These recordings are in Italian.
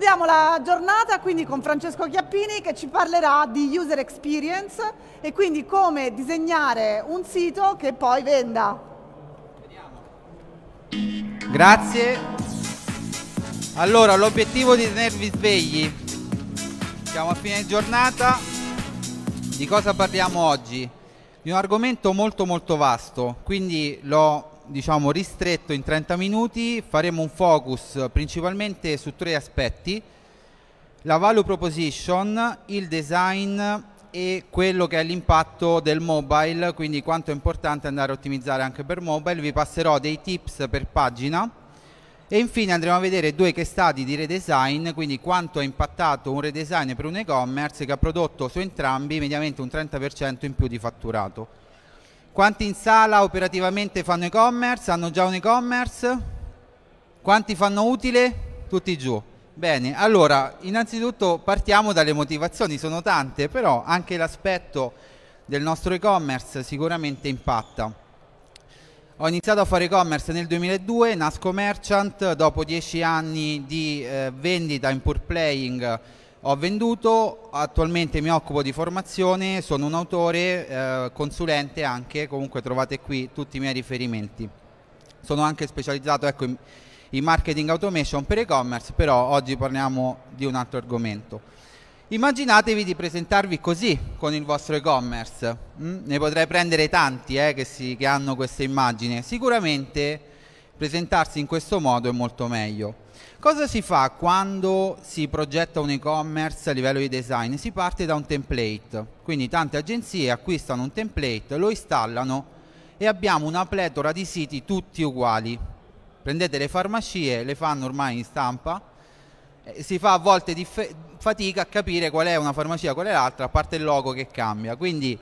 Chiudiamo la giornata quindi con Francesco Chiappini che ci parlerà di user experience e quindi come disegnare un sito che poi venda. Grazie. Allora, l'obiettivo di tenervi svegli. Siamo a fine giornata. Di cosa parliamo oggi? Di un argomento molto molto vasto, quindi l'ho diciamo, ristretto in 30 minuti faremo un focus principalmente su tre aspetti la value proposition, il design e quello che è l'impatto del mobile, quindi quanto è importante andare a ottimizzare anche per mobile. Vi passerò dei tips per pagina e infine andremo a vedere due case study di redesign, quindi quanto ha impattato un redesign per un e-commerce che ha prodotto su entrambi mediamente un 30% in più di fatturato. Quanti in sala operativamente fanno e-commerce? Hanno già un e-commerce? Quanti fanno utile? Tutti giù. Bene, allora, innanzitutto partiamo dalle motivazioni, sono tante, però anche l'aspetto del nostro e-commerce sicuramente impatta. Ho iniziato a fare e-commerce nel 2002, nasco merchant, dopo dieci anni di eh, vendita in pure playing ho venduto, attualmente mi occupo di formazione, sono un autore, eh, consulente anche, comunque trovate qui tutti i miei riferimenti. Sono anche specializzato ecco, in, in marketing automation per e-commerce, però oggi parliamo di un altro argomento. Immaginatevi di presentarvi così con il vostro e-commerce, mm? ne potrei prendere tanti eh, che, si, che hanno questa immagine, sicuramente presentarsi in questo modo è molto meglio. Cosa si fa quando si progetta un e-commerce a livello di design? Si parte da un template, quindi tante agenzie acquistano un template, lo installano e abbiamo una pletora di siti tutti uguali. Prendete le farmacie, le fanno ormai in stampa, eh, si fa a volte fatica a capire qual è una farmacia, qual è l'altra, a parte il logo che cambia. Quindi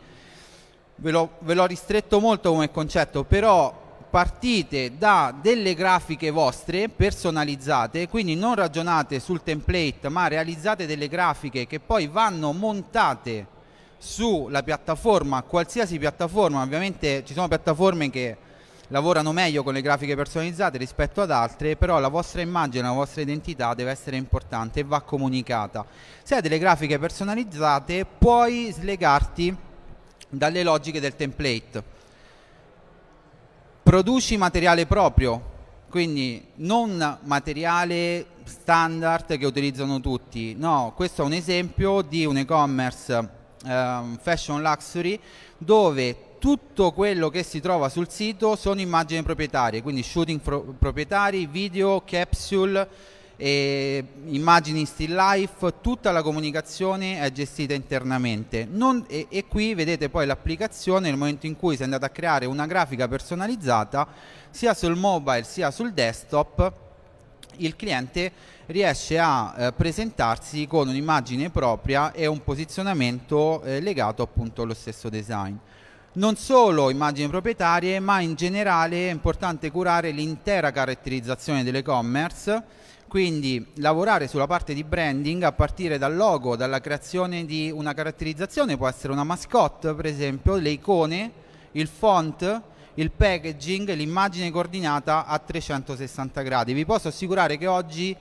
ve l'ho ristretto molto come concetto, però partite da delle grafiche vostre personalizzate, quindi non ragionate sul template ma realizzate delle grafiche che poi vanno montate sulla piattaforma, qualsiasi piattaforma, ovviamente ci sono piattaforme che lavorano meglio con le grafiche personalizzate rispetto ad altre, però la vostra immagine, la vostra identità deve essere importante e va comunicata. Se hai delle grafiche personalizzate puoi slegarti dalle logiche del template produci materiale proprio, quindi non materiale standard che utilizzano tutti, no, questo è un esempio di un e-commerce eh, fashion luxury dove tutto quello che si trova sul sito sono immagini proprietarie, quindi shooting proprietari, video, capsule, e immagini still life, tutta la comunicazione è gestita internamente non, e, e, qui vedete poi l'applicazione nel momento in cui si è andata a creare una grafica personalizzata sia sul mobile sia sul desktop il cliente riesce a eh, presentarsi con un'immagine propria e un posizionamento eh, legato appunto allo stesso design non solo immagini proprietarie, ma in generale è importante curare l'intera caratterizzazione dell'e-commerce quindi lavorare sulla parte di branding a partire dal logo, dalla creazione di una caratterizzazione, può essere una mascotte per esempio, le icone, il font, il packaging, l'immagine coordinata a 360 gradi. Vi posso assicurare che oggi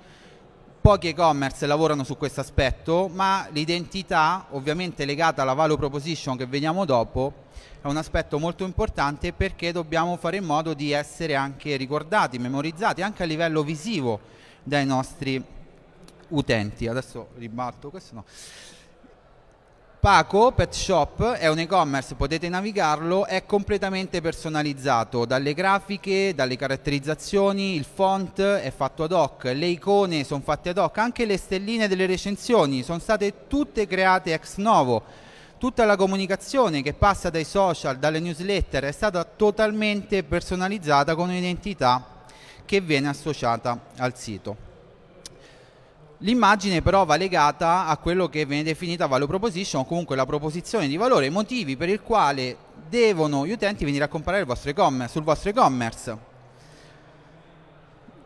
pochi e-commerce lavorano su questo aspetto, ma l'identità, ovviamente legata alla value proposition che vediamo dopo, è un aspetto molto importante perché dobbiamo fare in modo di essere anche ricordati, memorizzati anche a livello visivo dai nostri utenti. Adesso ribalto questo no. Paco Pet Shop è un e-commerce, potete navigarlo, è completamente personalizzato dalle grafiche, dalle caratterizzazioni, il font è fatto ad hoc, le icone sono fatte ad hoc, anche le stelline delle recensioni sono state tutte create ex novo. Tutta la comunicazione che passa dai social, dalle newsletter è stata totalmente personalizzata con un'identità che viene associata al sito. L'immagine però va legata a quello che viene definita value proposition o comunque la proposizione di valore, motivi per il quale devono gli utenti venire a comprare vostro sul vostro e-commerce.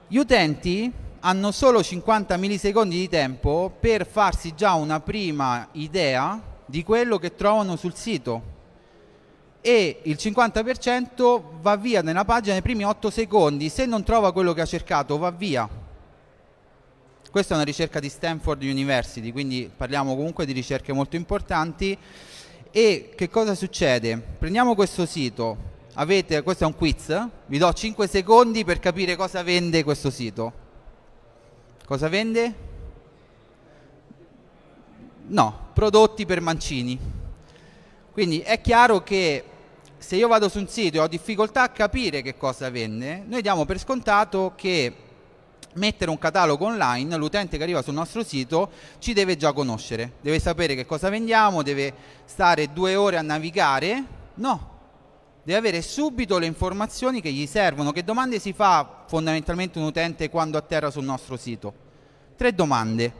Gli utenti hanno solo 50 millisecondi di tempo per farsi già una prima idea di quello che trovano sul sito e il 50% va via nella pagina nei primi 8 secondi, se non trova quello che ha cercato va via. Questa è una ricerca di Stanford University, quindi parliamo comunque di ricerche molto importanti. E che cosa succede? Prendiamo questo sito, avete, questo è un quiz, vi do 5 secondi per capire cosa vende questo sito. Cosa vende? No, prodotti per mancini. Quindi è chiaro che se io vado su un sito e ho difficoltà a capire che cosa vende, noi diamo per scontato che mettere un catalogo online, l'utente che arriva sul nostro sito ci deve già conoscere, deve sapere che cosa vendiamo, deve stare due ore a navigare, no, deve avere subito le informazioni che gli servono, che domande si fa fondamentalmente un utente quando atterra sul nostro sito? Tre domande,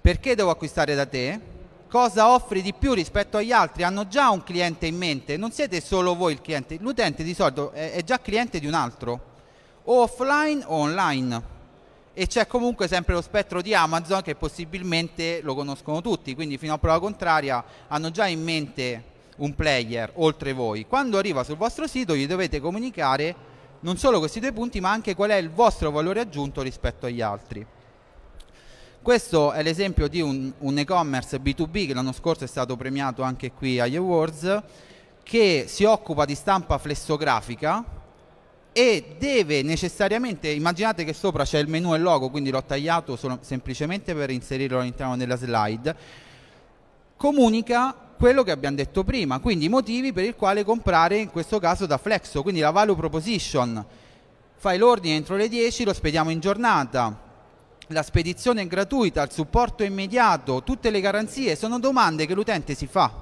perché devo acquistare da te? cosa offri di più rispetto agli altri, hanno già un cliente in mente, non siete solo voi il cliente, l'utente di solito è, è già cliente di un altro, o offline o online. E c'è comunque sempre lo spettro di Amazon che possibilmente lo conoscono tutti, quindi fino a prova contraria hanno già in mente un player oltre voi. Quando arriva sul vostro sito gli dovete comunicare non solo questi due punti ma anche qual è il vostro valore aggiunto rispetto agli altri. Questo è l'esempio di un, un e-commerce B2B che l'anno scorso è stato premiato anche qui agli Awards, che si occupa di stampa flessografica e deve necessariamente, immaginate che sopra c'è il menu e il logo, quindi l'ho tagliato solo, semplicemente per inserirlo all'interno della slide, comunica quello che abbiamo detto prima, quindi i motivi per il quale comprare in questo caso da Flexo, quindi la value proposition. Fai l'ordine entro le 10, lo spediamo in giornata, la spedizione è gratuita, il supporto immediato, tutte le garanzie sono domande che l'utente si fa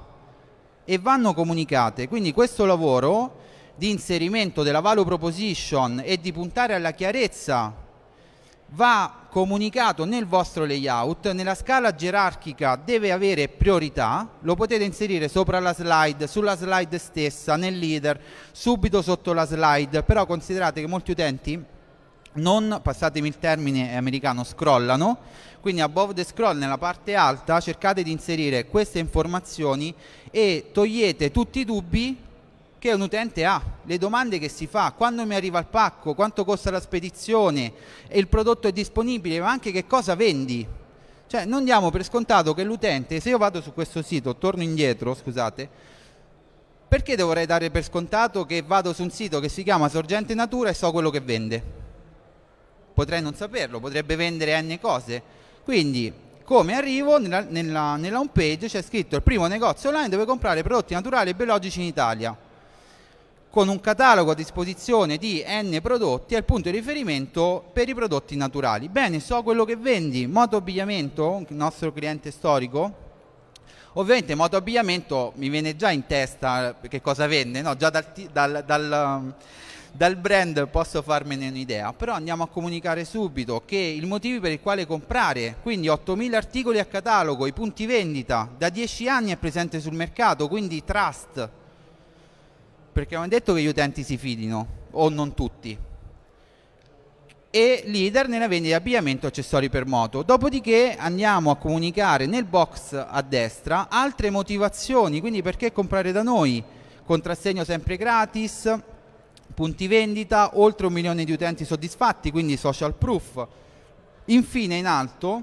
e vanno comunicate. Quindi questo lavoro di inserimento della value proposition e di puntare alla chiarezza va comunicato nel vostro layout, nella scala gerarchica deve avere priorità, lo potete inserire sopra la slide, sulla slide stessa, nel leader, subito sotto la slide, però considerate che molti utenti non, passatemi il termine americano, scrollano. Quindi above the scroll nella parte alta cercate di inserire queste informazioni e togliete tutti i dubbi che un utente ha, le domande che si fa, quando mi arriva il pacco, quanto costa la spedizione, il prodotto è disponibile, ma anche che cosa vendi. Cioè non diamo per scontato che l'utente, se io vado su questo sito, torno indietro, scusate, perché dovrei dare per scontato che vado su un sito che si chiama Sorgente Natura e so quello che vende? potrei non saperlo, potrebbe vendere n cose. Quindi come arrivo nella, nella, nella home page c'è scritto il primo negozio online dove comprare prodotti naturali e biologici in Italia con un catalogo a disposizione di n prodotti è il punto di riferimento per i prodotti naturali. Bene, so quello che vendi, moto abbigliamento, il nostro cliente storico. Ovviamente moto abbigliamento mi viene già in testa eh, che cosa vende, no? già dal, dal, dal dal brand posso farmene un'idea, però andiamo a comunicare subito che i motivi per i quali comprare, quindi 8.000 articoli a catalogo, i punti vendita, da 10 anni è presente sul mercato, quindi trust, perché non è detto che gli utenti si fidino, o non tutti e leader nella vendita di abbigliamento e accessori per moto. Dopodiché andiamo a comunicare nel box a destra altre motivazioni, quindi perché comprare da noi, contrassegno sempre gratis, punti vendita, oltre un milione di utenti soddisfatti, quindi social proof. Infine in alto,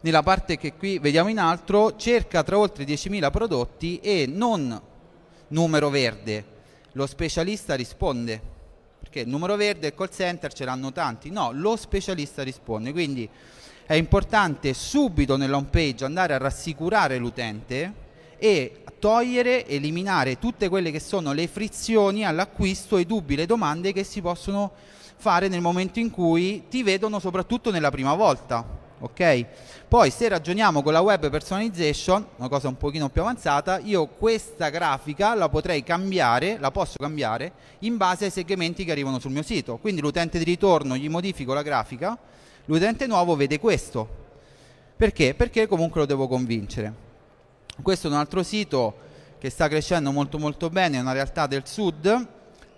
nella parte che qui vediamo in alto, cerca tra oltre 10.000 prodotti e non numero verde. Lo specialista risponde, perché il numero verde e il call center ce l'hanno tanti. No, lo specialista risponde, quindi è importante subito nella home page andare a rassicurare l'utente e togliere, eliminare tutte quelle che sono le frizioni all'acquisto, i dubbi, le domande che si possono fare nel momento in cui ti vedono soprattutto nella prima volta. Ok? Poi se ragioniamo con la web personalization, una cosa un pochino più avanzata, io questa grafica la potrei cambiare, la posso cambiare in base ai segmenti che arrivano sul mio sito. Quindi l'utente di ritorno gli modifico la grafica, l'utente nuovo vede questo. Perché? Perché comunque lo devo convincere. Questo è un altro sito che sta crescendo molto molto bene, è una realtà del sud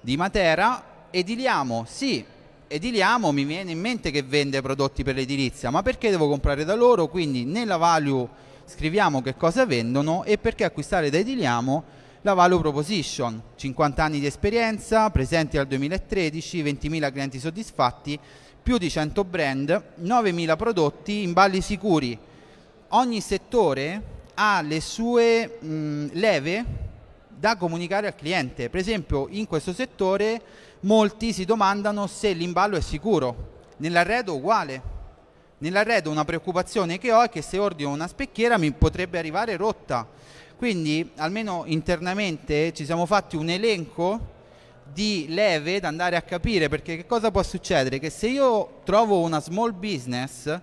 di Matera, ediliamo, sì, ediliamo mi viene in mente che vende prodotti per l'edilizia, ma perché devo comprare da loro? Quindi nella value scriviamo che cosa vendono e perché acquistare da ediliamo la value proposition, 50 anni di esperienza, presenti al 2013, 20.000 clienti soddisfatti, più di 100 brand, 9.000 prodotti, in balli sicuri. Ogni settore ha le sue mh, leve da comunicare al cliente. Per esempio, in questo settore molti si domandano se l'imballo è sicuro. Nell'arredo uguale. Nell'arredo una preoccupazione che ho è che se ordino una specchiera mi potrebbe arrivare rotta. Quindi, almeno internamente, ci siamo fatti un elenco di leve da andare a capire perché che cosa può succedere? Che se io trovo una small business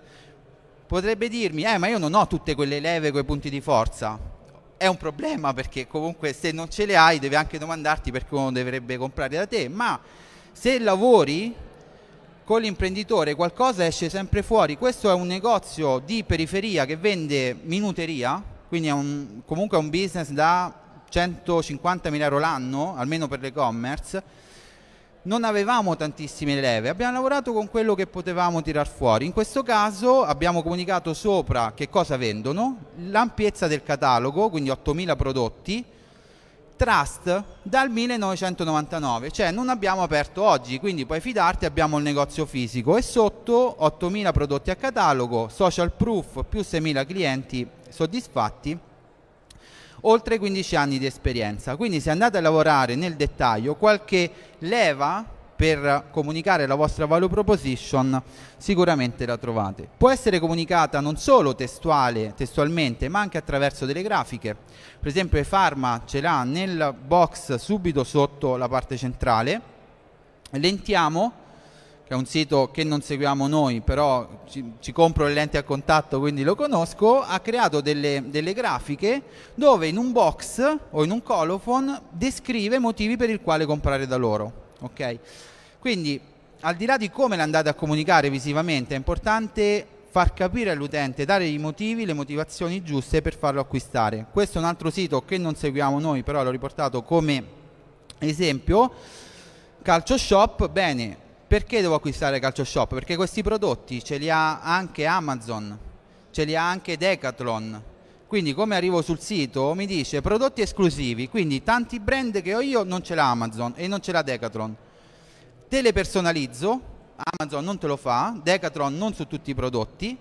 potrebbe dirmi, eh ma io non ho tutte quelle leve, quei punti di forza. È un problema perché comunque se non ce le hai devi anche domandarti perché uno dovrebbe comprare da te, ma se lavori con l'imprenditore qualcosa esce sempre fuori. Questo è un negozio di periferia che vende minuteria, quindi è un, comunque è un business da 150 mila euro l'anno, almeno per l'e-commerce non avevamo tantissime leve, abbiamo lavorato con quello che potevamo tirar fuori. In questo caso abbiamo comunicato sopra che cosa vendono, l'ampiezza del catalogo, quindi 8.000 prodotti, Trust dal 1999, cioè non abbiamo aperto oggi, quindi puoi fidarti, abbiamo il negozio fisico e sotto 8.000 prodotti a catalogo, social proof più 6.000 clienti soddisfatti oltre 15 anni di esperienza. Quindi se andate a lavorare nel dettaglio, qualche leva per comunicare la vostra value proposition sicuramente la trovate. Può essere comunicata non solo testuale, testualmente, ma anche attraverso delle grafiche. Per esempio, Pharma ce l'ha nel box subito sotto la parte centrale. Lentiamo è un sito che non seguiamo noi, però ci, ci compro le lenti a contatto, quindi lo conosco, ha creato delle, delle grafiche dove in un box o in un colophon descrive i motivi per il quale comprare da loro. Okay? Quindi, al di là di come l'andate a comunicare visivamente, è importante far capire all'utente, dare i motivi, le motivazioni giuste per farlo acquistare. Questo è un altro sito che non seguiamo noi, però l'ho riportato come esempio. Calcio Shop, bene, perché devo acquistare Calcio Shop? Perché questi prodotti ce li ha anche Amazon, ce li ha anche Decathlon. Quindi come arrivo sul sito mi dice prodotti esclusivi, quindi tanti brand che ho io non ce l'ha Amazon e non ce l'ha Decathlon. Te le personalizzo, Amazon non te lo fa, Decathlon non su tutti i prodotti,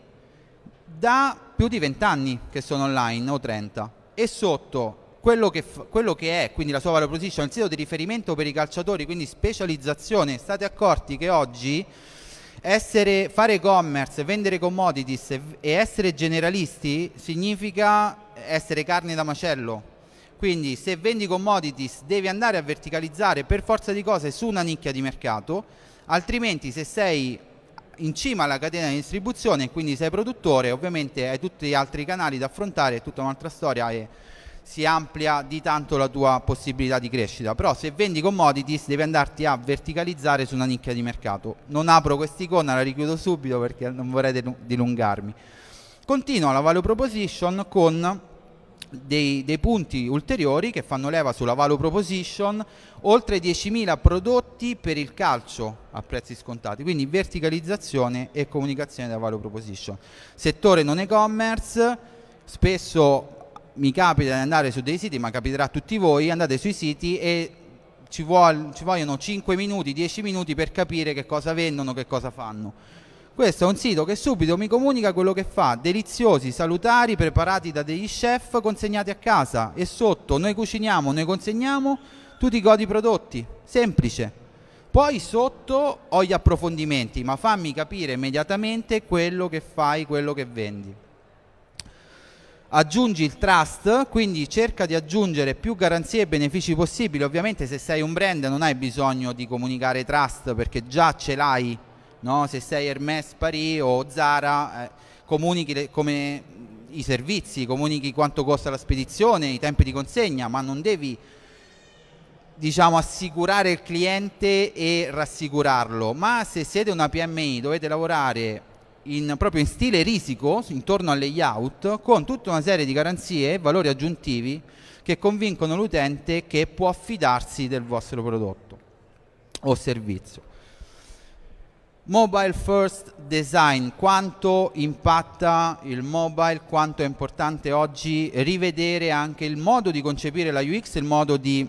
da più di 20 anni che sono online o 30. E sotto quello che, quello che, è, quindi la sua value position, il sito di riferimento per i calciatori, quindi specializzazione. State accorti che oggi essere, fare e-commerce, vendere commodities e, e essere generalisti significa essere carne da macello. Quindi se vendi commodities devi andare a verticalizzare per forza di cose su una nicchia di mercato, altrimenti se sei in cima alla catena di distribuzione e quindi sei produttore, ovviamente hai tutti gli altri canali da affrontare, è tutta un'altra storia e si amplia di tanto la tua possibilità di crescita. Però se vendi commodities devi andarti a verticalizzare su una nicchia di mercato. Non apro quest'icona, la richiudo subito perché non vorrei dilungarmi. Continua la value proposition con dei, dei, punti ulteriori che fanno leva sulla value proposition, oltre 10.000 prodotti per il calcio a prezzi scontati, quindi verticalizzazione e comunicazione della value proposition. Settore non e-commerce, spesso mi capita di andare su dei siti, ma capiterà a tutti voi, andate sui siti e ci, vuol, ci vogliono 5 minuti, 10 minuti per capire che cosa vendono, che cosa fanno. Questo è un sito che subito mi comunica quello che fa, deliziosi, salutari, preparati da degli chef, consegnati a casa e sotto noi cuciniamo, noi consegniamo, tu ti godi i prodotti, semplice. Poi sotto ho gli approfondimenti, ma fammi capire immediatamente quello che fai, quello che vendi aggiungi il trust, quindi cerca di aggiungere più garanzie e benefici possibili. Ovviamente se sei un brand non hai bisogno di comunicare trust perché già ce l'hai, no? se sei Hermes Paris o Zara eh, comunichi le, come i servizi, comunichi quanto costa la spedizione, i tempi di consegna, ma non devi diciamo, assicurare il cliente e rassicurarlo, ma se siete una PMI dovete lavorare in, proprio in stile risico, intorno al layout, con tutta una serie di garanzie e valori aggiuntivi che convincono l'utente che può affidarsi del vostro prodotto o servizio. Mobile first design, quanto impatta il mobile, quanto è importante oggi rivedere anche il modo di concepire la UX, il modo di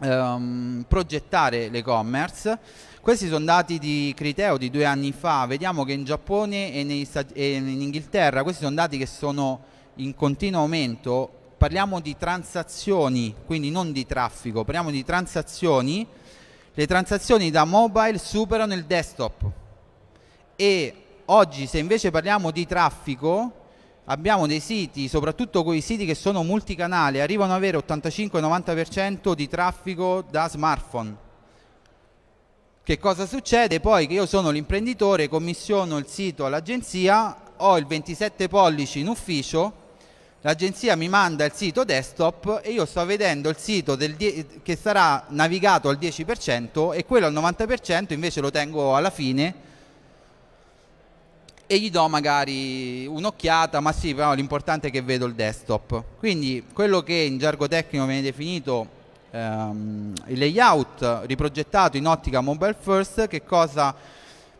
ehm, progettare l'e-commerce questi sono dati di Criteo di due anni fa, vediamo che in Giappone e, e in Inghilterra questi sono dati che sono in continuo aumento, parliamo di transazioni, quindi non di traffico, parliamo di transazioni, le transazioni da mobile superano il desktop e oggi se invece parliamo di traffico abbiamo dei siti, soprattutto quei siti che sono multicanali, arrivano ad avere 85-90% di traffico da smartphone che cosa succede? Poi che io sono l'imprenditore, commissiono il sito all'agenzia, ho il 27 pollici in ufficio, l'agenzia mi manda il sito desktop e io sto vedendo il sito che sarà navigato al 10% e quello al 90% invece lo tengo alla fine e gli do magari un'occhiata, ma sì, però l'importante è che vedo il desktop. Quindi quello che in gergo tecnico viene definito ehm, il layout riprogettato in ottica mobile first che cosa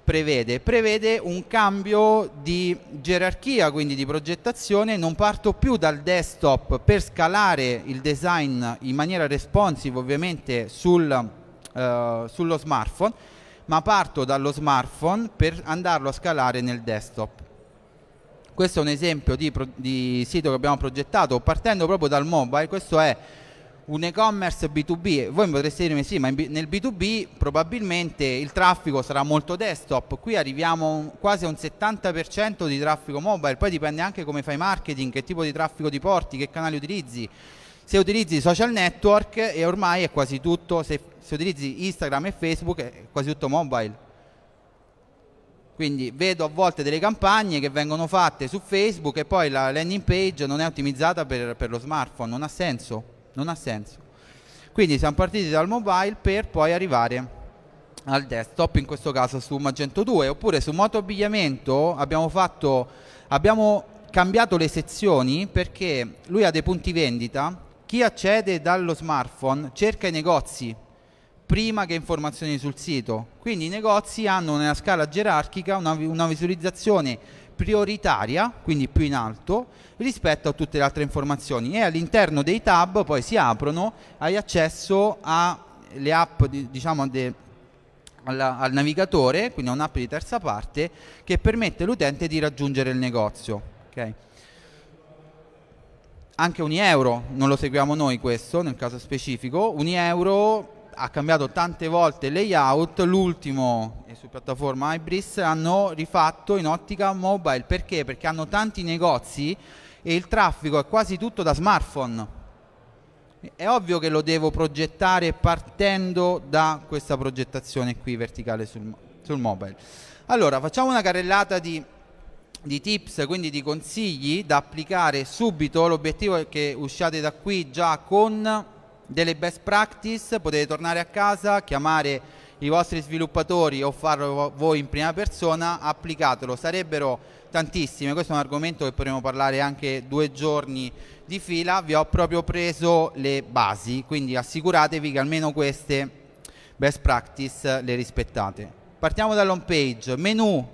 prevede? Prevede un cambio di gerarchia, quindi di progettazione, non parto più dal desktop per scalare il design in maniera responsive ovviamente sul, eh, sullo smartphone, ma parto dallo smartphone per andarlo a scalare nel desktop. Questo è un esempio di, di sito che abbiamo progettato partendo proprio dal mobile, questo è un e-commerce B2B, voi mi potreste dire sì, ma nel B2B probabilmente il traffico sarà molto desktop, qui arriviamo quasi a un 70% di traffico mobile, poi dipende anche come fai marketing, che tipo di traffico ti porti, che canali utilizzi. Se utilizzi social network e ormai è quasi tutto, se, se utilizzi Instagram e Facebook è quasi tutto mobile. Quindi vedo a volte delle campagne che vengono fatte su Facebook e poi la landing page non è ottimizzata per, per lo smartphone, non ha senso non ha senso. Quindi siamo partiti dal mobile per poi arrivare al desktop, in questo caso su Magento 2, oppure su Moto Abbigliamento abbiamo, fatto, abbiamo cambiato le sezioni perché lui ha dei punti vendita, chi accede dallo smartphone cerca i negozi prima che informazioni sul sito, quindi i negozi hanno nella scala gerarchica una, una visualizzazione prioritaria, quindi più in alto, rispetto a tutte le altre informazioni e all'interno dei tab poi si aprono, hai accesso alle app diciamo de, alla, al navigatore, quindi a un'app di terza parte che permette all'utente di raggiungere il negozio. Okay. Anche un euro, non lo seguiamo noi questo nel caso specifico, un euro ha cambiato tante volte layout, l'ultimo è su piattaforma Ibris, hanno rifatto in ottica mobile, perché? Perché hanno tanti negozi e il traffico è quasi tutto da smartphone. È ovvio che lo devo progettare partendo da questa progettazione qui verticale sul, sul mobile. Allora, facciamo una carrellata di, di tips, quindi di consigli da applicare subito. L'obiettivo è che usciate da qui già con delle best practice, potete tornare a casa, chiamare i vostri sviluppatori o farlo voi in prima persona, applicatelo, sarebbero tantissime, questo è un argomento che potremmo parlare anche due giorni di fila, vi ho proprio preso le basi, quindi assicuratevi che almeno queste best practice le rispettate. Partiamo dall'home page, menu,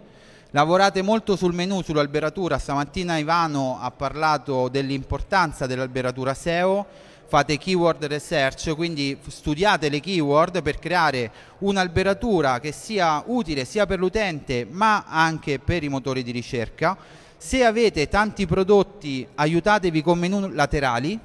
lavorate molto sul menu, sull'alberatura, stamattina Ivano ha parlato dell'importanza dell'alberatura SEO, fate keyword research, quindi studiate le keyword per creare un'alberatura che sia utile sia per l'utente ma anche per i motori di ricerca. Se avete tanti prodotti aiutatevi con menu laterali.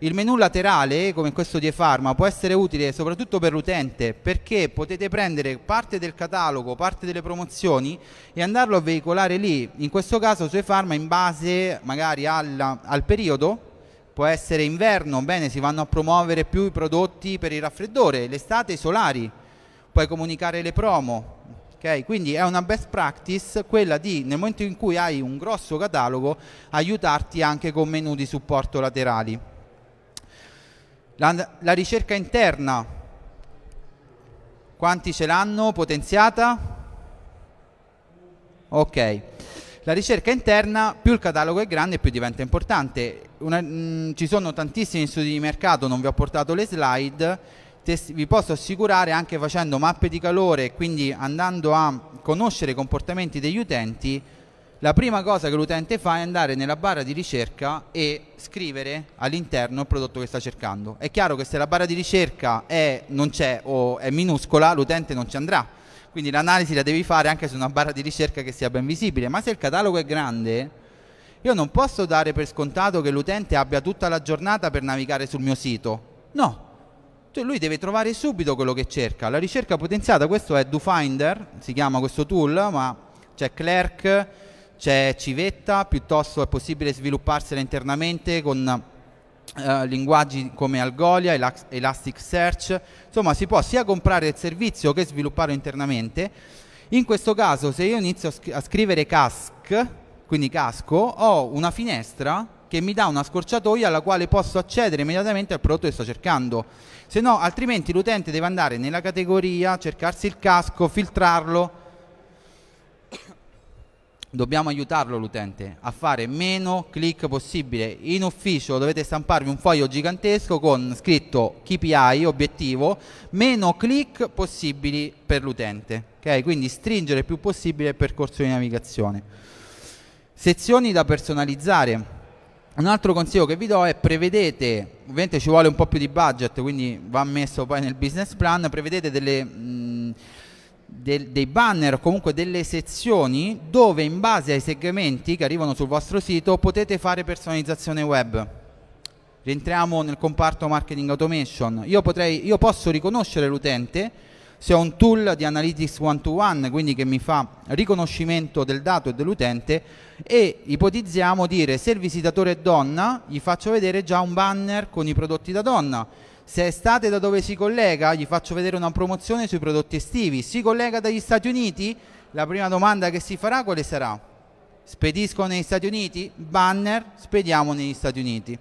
Il menu laterale, come questo di eFarma, può essere utile soprattutto per l'utente perché potete prendere parte del catalogo, parte delle promozioni e andarlo a veicolare lì, in questo caso su eFarma in base magari alla, al periodo può essere inverno, bene, si vanno a promuovere più i prodotti per il raffreddore, l'estate i solari, puoi comunicare le promo, Okay, quindi è una best practice quella di, nel momento in cui hai un grosso catalogo, aiutarti anche con menu di supporto laterali. La, la ricerca interna, quanti ce l'hanno potenziata? Ok la ricerca interna, più il catalogo è grande, più diventa importante. Una, mh, mm, ci sono tantissimi studi di mercato, non vi ho portato le slide, tes- vi posso assicurare anche facendo mappe di calore quindi andando a conoscere i comportamenti degli utenti, la prima cosa che l'utente fa è andare nella barra di ricerca e scrivere all'interno il prodotto che sta cercando. È chiaro che se la barra di ricerca è, non c'è o è minuscola, l'utente non ci andrà quindi l'analisi la devi fare anche su una barra di ricerca che sia ben visibile, ma se il catalogo è grande, io non posso dare per scontato che l'utente abbia tutta la giornata per navigare sul mio sito. No. Cioè lui deve trovare subito quello che cerca. La ricerca potenziata, questo è DoFinder, si chiama questo tool, ma c'è Clerk, c'è Civetta, piuttosto è possibile svilupparsela internamente con eh, linguaggi come Algolia, Elasticsearch, insomma si può sia comprare il servizio che svilupparlo internamente. In questo caso se io inizio a, sc- a scrivere cask, quindi casco, ho una finestra che mi dà una scorciatoia alla quale posso accedere immediatamente al prodotto che sto cercando. Se no, altrimenti l'utente deve andare nella categoria, cercarsi il casco, filtrarlo, dobbiamo aiutarlo l'utente a fare meno click possibile. In ufficio dovete stamparvi un foglio gigantesco con scritto KPI, obiettivo, meno click possibili per l'utente. Okay? Quindi stringere il più possibile il percorso di navigazione. Sezioni da personalizzare. Un altro consiglio che vi do è prevedete, ovviamente ci vuole un po' più di budget, quindi va messo poi nel business plan, prevedete delle... Mh, del, dei banner o comunque delle sezioni dove in base ai segmenti che arrivano sul vostro sito potete fare personalizzazione web. Rientriamo nel comparto marketing automation. Io, potrei, io posso riconoscere l'utente se ho un tool di analytics one to one, quindi che mi fa riconoscimento del dato e dell'utente e ipotizziamo dire se il visitatore è donna gli faccio vedere già un banner con i prodotti da donna se è estate da dove si collega? Gli faccio vedere una promozione sui prodotti estivi. Si collega dagli Stati Uniti? La prima domanda che si farà quale sarà? Spedisco negli Stati Uniti? Banner, spediamo negli Stati Uniti.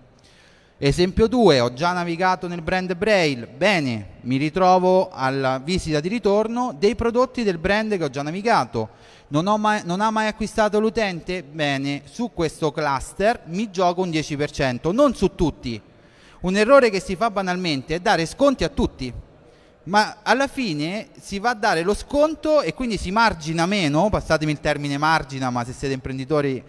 Esempio 2, ho già navigato nel brand Braille, bene, mi ritrovo alla visita di ritorno dei prodotti del brand che ho già navigato. Non, ho mai, non ha mai acquistato l'utente? Bene, su questo cluster mi gioco un 10%, non su tutti, un errore che si fa banalmente è dare sconti a tutti, ma alla fine si va a dare lo sconto e quindi si margina meno, passatemi il termine margina, ma se siete imprenditori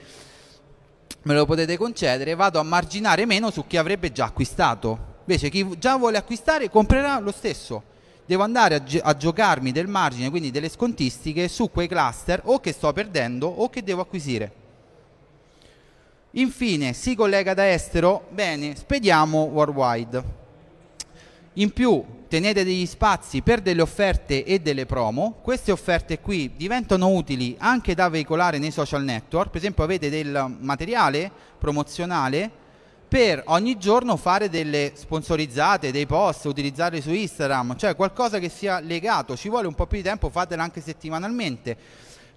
me lo potete concedere, vado a marginare meno su chi avrebbe già acquistato. Invece chi già vuole acquistare comprerà lo stesso. Devo andare a, gi- a giocarmi del margine, quindi delle scontistiche, su quei cluster o che sto perdendo o che devo acquisire. Infine, si collega da estero, bene, spediamo worldwide. In più tenete degli spazi per delle offerte e delle promo, queste offerte qui diventano utili anche da veicolare nei social network, per esempio avete del materiale promozionale per ogni giorno fare delle sponsorizzate, dei post, utilizzarli su Instagram, cioè qualcosa che sia legato, ci vuole un po' più di tempo, fatela anche settimanalmente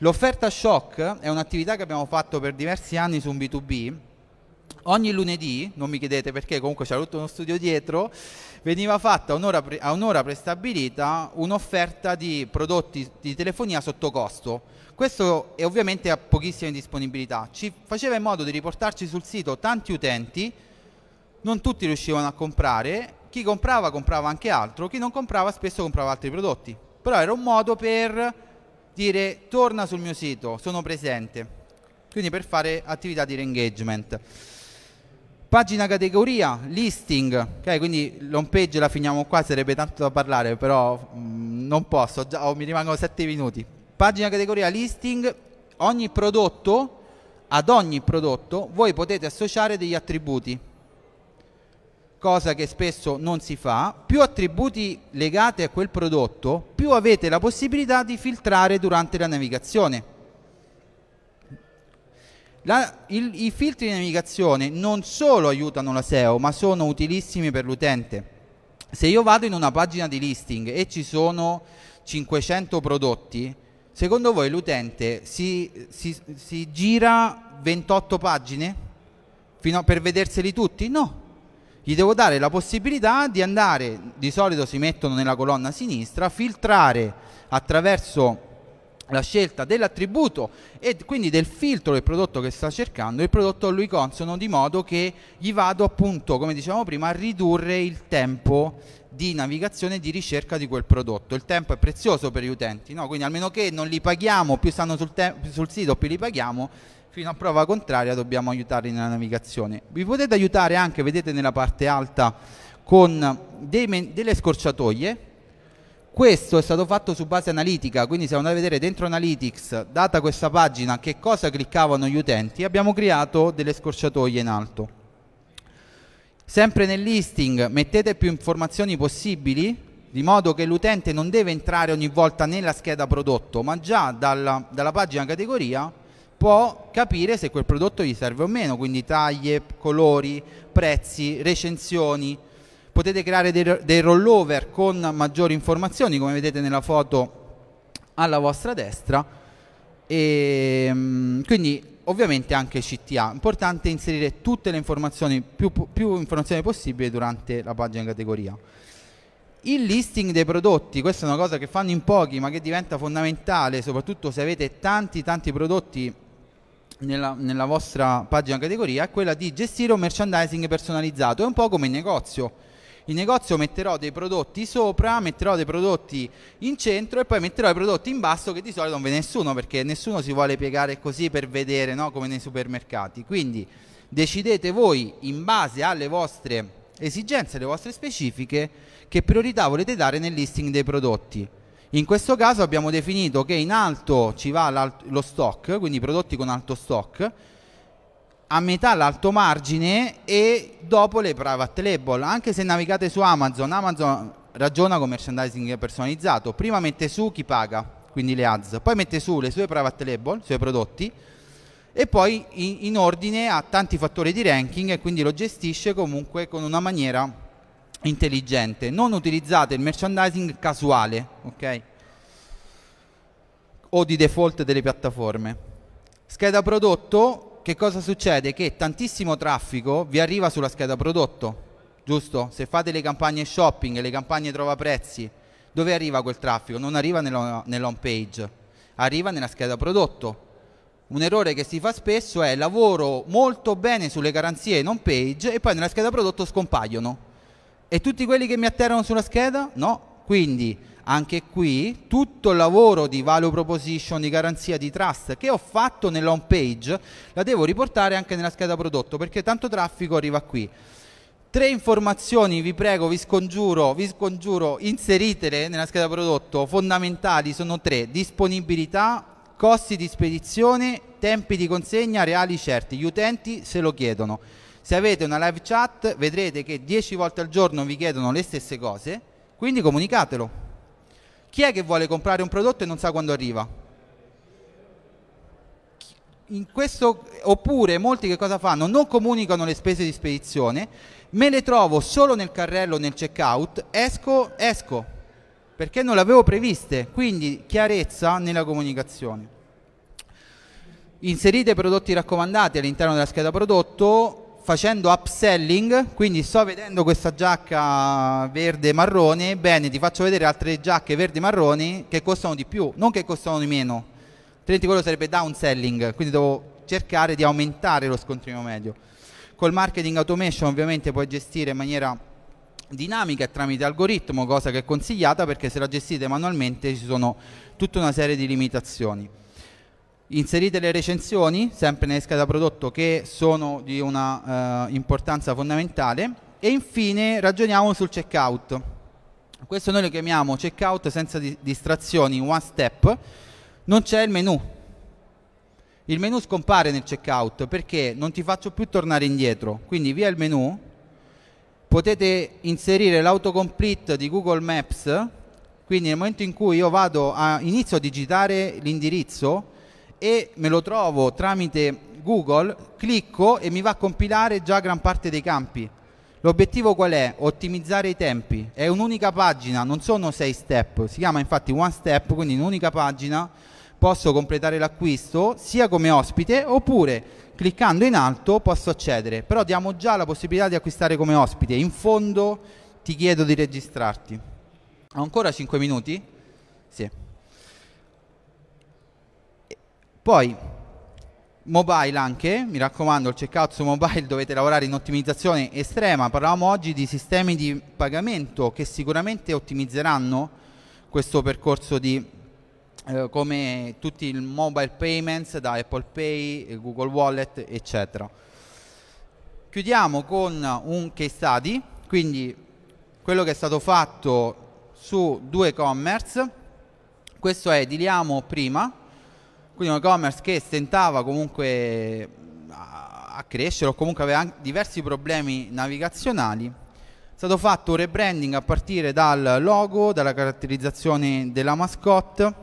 L'offerta shock è un'attività che abbiamo fatto per diversi anni su un B2B. Ogni lunedì, non mi chiedete perché, comunque c'era tutto uno studio dietro, veniva fatta un'ora pre- a un'ora prestabilita un'offerta di prodotti di telefonia sotto costo. Questo è ovviamente a pochissime disponibilità. Ci faceva in modo di riportarci sul sito tanti utenti, non tutti riuscivano a comprare, chi comprava comprava anche altro, chi non comprava spesso comprava altri prodotti. Però era un modo per dire torna sul mio sito, sono presente. Quindi per fare attività di re-engagement. Pagina categoria, listing, ok? Quindi l'home page la finiamo qua, sarebbe tanto da parlare, però mh, mm, non posso, già, oh, mi rimangono 7 minuti. Pagina categoria listing, ogni prodotto, ad ogni prodotto voi potete associare degli attributi cosa che spesso non si fa, più attributi legati a quel prodotto, più avete la possibilità di filtrare durante la navigazione. La, il, I filtri di navigazione non solo aiutano la SEO, ma sono utilissimi per l'utente. Se io vado in una pagina di listing e ci sono 500 prodotti, secondo voi l'utente si, si, si gira 28 pagine a, per vederseli tutti? No, gli devo dare la possibilità di andare, di solito si mettono nella colonna sinistra, filtrare attraverso la scelta dell'attributo e quindi del filtro del prodotto che sta cercando, il prodotto a lui consono di modo che gli vado appunto, come dicevamo prima, a ridurre il tempo di navigazione e di ricerca di quel prodotto. Il tempo è prezioso per gli utenti, no? quindi almeno che non li paghiamo, più stanno sul, sul sito, più li paghiamo, fino a prova contraria dobbiamo aiutarli nella navigazione. Vi potete aiutare anche, vedete nella parte alta, con delle scorciatoie. Questo è stato fatto su base analitica, quindi se andate a vedere dentro Analytics, data questa pagina, che cosa cliccavano gli utenti, abbiamo creato delle scorciatoie in alto. Sempre nel listing mettete più informazioni possibili, di modo che l'utente non deve entrare ogni volta nella scheda prodotto, ma già dalla, dalla pagina categoria può capire se quel prodotto gli serve o meno, quindi taglie, colori, prezzi, recensioni. Potete creare dei, dei rollover con maggiori informazioni, come vedete nella foto alla vostra destra. E, ehm, quindi ovviamente anche CTA. Importante inserire tutte le informazioni, più, più informazioni possibile durante la pagina in categoria. Il listing dei prodotti, questa è una cosa che fanno in pochi ma che diventa fondamentale, soprattutto se avete tanti tanti prodotti nella, nella, vostra pagina categoria è quella di gestire un merchandising personalizzato, è un po' come il negozio. In negozio metterò dei prodotti sopra, metterò dei prodotti in centro e poi metterò i prodotti in basso che di solito non vede nessuno perché nessuno si vuole piegare così per vedere no? come nei supermercati. Quindi decidete voi in base alle vostre esigenze, alle vostre specifiche che priorità volete dare nel listing dei prodotti. In questo caso abbiamo definito che in alto ci va lo stock, quindi i prodotti con alto stock, a metà l'alto margine e dopo le private label. Anche se navigate su Amazon, Amazon ragiona con merchandising personalizzato. Prima mette su chi paga, quindi le ads, poi mette su le sue private label, i suoi prodotti e poi in, in ordine ha tanti fattori di ranking e quindi lo gestisce comunque con una maniera intelligente. Non utilizzate il merchandising casuale, ok? O di default delle piattaforme. Scheda prodotto, che cosa succede? Che tantissimo traffico vi arriva sulla scheda prodotto, giusto? Se fate le campagne shopping, le campagne trova prezzi, dove arriva quel traffico? Non arriva nell'home page, arriva nella scheda prodotto. Un errore che si fa spesso è lavoro molto bene sulle garanzie in home page e poi nella scheda prodotto scompaiono e tutti quelli che mi atterrano sulla scheda? No. Quindi anche qui tutto il lavoro di value proposition, di garanzia, di trust che ho fatto nella home page la devo riportare anche nella scheda prodotto perché tanto traffico arriva qui. Tre informazioni vi prego, vi scongiuro, vi scongiuro, inseritele nella scheda prodotto, fondamentali sono tre, disponibilità, costi di spedizione, tempi di consegna reali certi, gli utenti se lo chiedono. Se avete una live chat vedrete che 10 volte al giorno vi chiedono le stesse cose, quindi comunicatelo. Chi è che vuole comprare un prodotto e non sa quando arriva? Questo, oppure molti che cosa fanno? Non comunicano le spese di spedizione, me le trovo solo nel carrello nel checkout, esco, esco, perché non le avevo previste, quindi chiarezza nella comunicazione. Inserite prodotti raccomandati all'interno della scheda prodotto, facendo upselling, quindi sto vedendo questa giacca verde marrone, bene, ti faccio vedere altre giacche verde marroni che costano di più, non che costano di meno. Altrimenti quello sarebbe downselling, quindi devo cercare di aumentare lo scontrino medio. Col marketing automation ovviamente puoi gestire in maniera dinamica tramite algoritmo, cosa che è consigliata perché se la gestite manualmente ci sono tutta una serie di limitazioni. Inserite le recensioni, sempre nelle schede prodotto, che sono di una eh, importanza fondamentale. E infine ragioniamo sul checkout. Questo noi lo chiamiamo checkout senza di distrazioni, one step. Non c'è il menu. Il menu scompare nel checkout perché non ti faccio più tornare indietro. Quindi via il menu, potete inserire l'autocomplete di Google Maps. Quindi nel momento in cui io vado a inizio a digitare l'indirizzo, e me lo trovo tramite Google, clicco e mi va a compilare già gran parte dei campi. L'obiettivo qual è? Ottimizzare i tempi. È un'unica pagina, non sono sei step, si chiama infatti one step, quindi in un'unica pagina posso completare l'acquisto sia come ospite oppure cliccando in alto posso accedere, però diamo già la possibilità di acquistare come ospite. In fondo ti chiedo di registrarti. Ho ancora 5 minuti? Sì. Poi mobile anche, mi raccomando, il checkout su mobile dovete lavorare in ottimizzazione estrema. Parlavamo oggi di sistemi di pagamento che sicuramente ottimizzeranno questo percorso di eh, come tutti i mobile payments da Apple Pay, eh, Google Wallet, eccetera. Chiudiamo con un case study, quindi quello che è stato fatto su due commerce. Questo è di prima, quindi un e-commerce che stentava comunque eh, a crescere o comunque aveva diversi problemi navigazionali. È stato fatto un rebranding a partire dal logo, dalla caratterizzazione della mascotte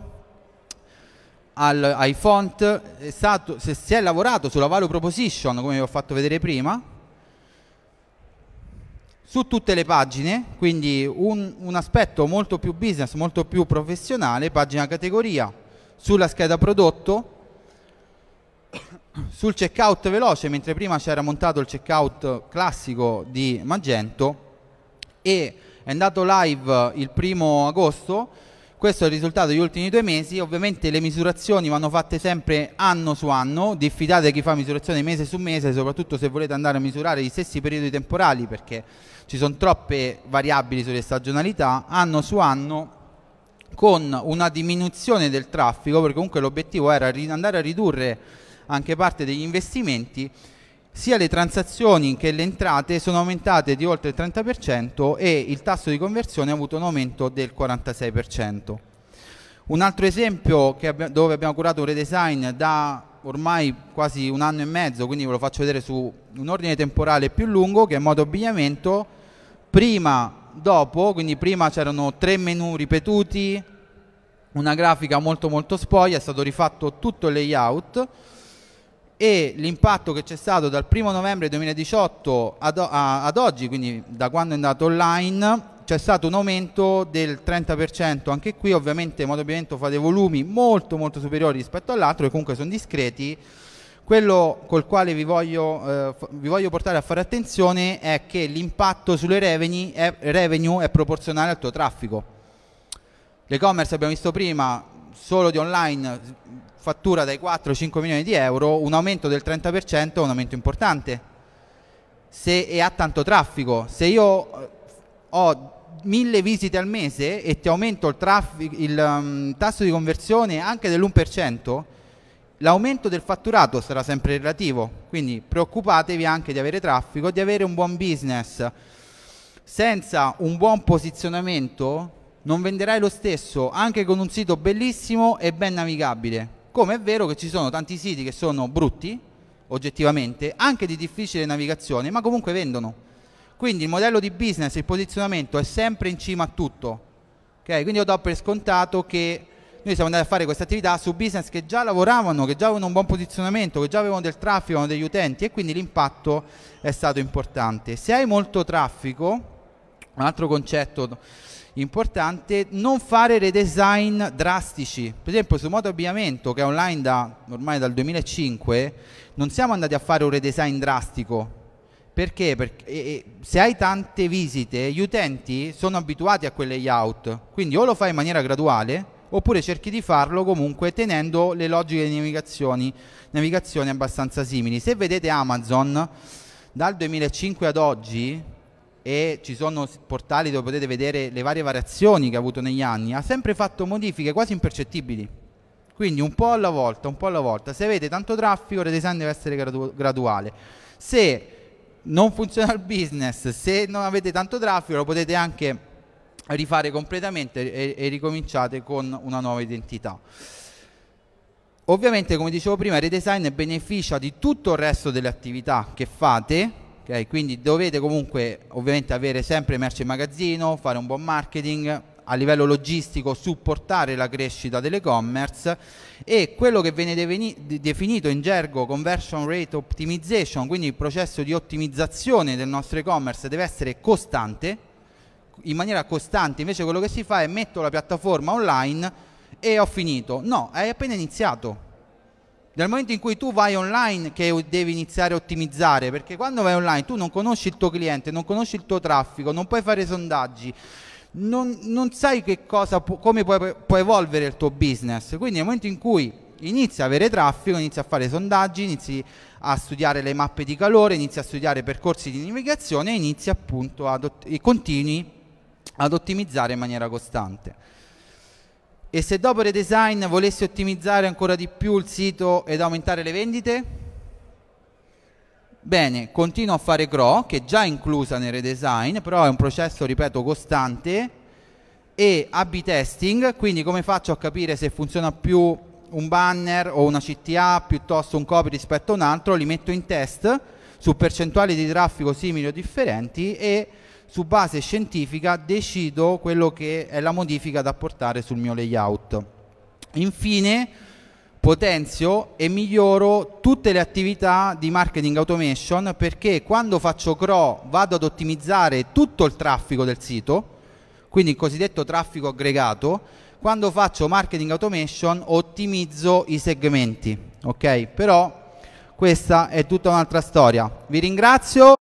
al, ai font, è stato, se si è lavorato sulla value proposition, come vi ho fatto vedere prima, su tutte le pagine, quindi un, un aspetto molto più business, molto più professionale, pagina categoria, sulla scheda prodotto, sul checkout veloce, mentre prima c'era montato il checkout classico di Magento e è andato live il primo agosto, questo è il risultato degli ultimi due mesi, ovviamente le misurazioni vanno fatte sempre anno su anno, diffidate chi fa misurazioni mese su mese, soprattutto se volete andare a misurare gli stessi periodi temporali perché ci sono troppe variabili sulle stagionalità, anno su anno con una diminuzione del traffico, perché comunque l'obiettivo era andare a ridurre anche parte degli investimenti, sia le transazioni che le entrate sono aumentate di oltre il 30% e il tasso di conversione ha avuto un aumento del 46%. Un altro esempio abbiamo, dove abbiamo curato un redesign da ormai quasi un anno e mezzo, quindi ve lo faccio vedere su un ordine temporale più lungo che è modo abbigliamento. Prima dopo, quindi prima c'erano tre menu ripetuti, una grafica molto molto spoglia, è stato rifatto tutto il layout e l'impatto che c'è stato dal 1 novembre 2018 ad, a, ad oggi, quindi da quando è andato online, c'è stato un aumento del 30%, anche qui ovviamente Modo fa dei volumi molto molto superiori rispetto all'altro e comunque sono discreti, quello col quale vi voglio, eh, vi voglio, portare a fare attenzione è che l'impatto sulle revenue è, revenue è proporzionale al tuo traffico. L'e-commerce, abbiamo visto prima, solo di online fattura dai 4 5 milioni di euro, un aumento del 30% è un aumento importante. Se, e ha tanto traffico, se io eh, ho mille visite al mese e ti aumento il, traffic, il um, tasso di conversione anche dell'1%, L'aumento del fatturato sarà sempre relativo, quindi preoccupatevi anche di avere traffico, di avere un buon business. Senza un buon posizionamento non venderai lo stesso, anche con un sito bellissimo e ben navigabile. Come è vero che ci sono tanti siti che sono brutti, oggettivamente, anche di difficile navigazione, ma comunque vendono. Quindi il modello di business, il posizionamento è sempre in cima a tutto. Okay? Quindi io do per scontato che noi siamo andati a fare questa attività su business che già lavoravano, che già avevano un buon posizionamento, che già avevano del traffico, avevano degli utenti e quindi l'impatto è stato importante. Se hai molto traffico, un altro concetto importante, non fare redesign drastici. Per esempio su Moto Abbigliamento, che è online da, ormai dal 2005, non siamo andati a fare un redesign drastico. Perché? Perché se hai tante visite, gli utenti sono abituati a quel layout. Quindi o lo fai in maniera graduale, oppure cerchi di farlo comunque tenendo le logiche di navigazione, navigazione abbastanza simili. Se vedete Amazon, dal 2005 ad oggi, e ci sono portali dove potete vedere le varie variazioni che ha avuto negli anni, ha sempre fatto modifiche quasi impercettibili. Quindi un po' alla volta, un po' alla volta. Se avete tanto traffico, il redesign deve essere gradu- graduale. Se non funziona il business, se non avete tanto traffico, lo potete anche rifare completamente e, e ricominciate con una nuova identità. Ovviamente, come dicevo prima, Redesign beneficia di tutto il resto delle attività che fate, okay? quindi dovete comunque ovviamente avere sempre merce in magazzino, fare un buon marketing, a livello logistico supportare la crescita dell'e-commerce e quello che viene definito in gergo conversion rate optimization, quindi il processo di ottimizzazione del nostro e-commerce deve essere costante, in maniera costante, invece quello che si fa è metto la piattaforma online e ho finito. No, hai appena iniziato. Dal momento in cui tu vai online che devi iniziare a ottimizzare, perché quando vai online tu non conosci il tuo cliente, non conosci il tuo traffico, non puoi fare sondaggi, non, non sai cosa, come puoi, puoi evolvere il tuo business. Quindi nel momento in cui inizi a avere traffico, inizi a fare sondaggi, inizi a studiare le mappe di calore, inizi a studiare percorsi di navigazione e inizi appunto ad ott- continui ad ottimizzare in maniera costante. E se dopo redesign volessi ottimizzare ancora di più il sito ed aumentare le vendite? Bene, continuo a fare CRO, che è già inclusa nel redesign, però è un processo, ripeto, costante, e A-B testing, quindi come faccio a capire se funziona più un banner o una CTA piuttosto un copy rispetto a un altro, li metto in test su percentuali di traffico simili o differenti e su base scientifica decido quello che è la modifica da apportare sul mio layout. Infine potenzio e miglioro tutte le attività di marketing automation perché quando faccio CRO vado ad ottimizzare tutto il traffico del sito, quindi il cosiddetto traffico aggregato, quando faccio marketing automation ottimizzo i segmenti, ok? Però questa è tutta un'altra storia. Vi ringrazio.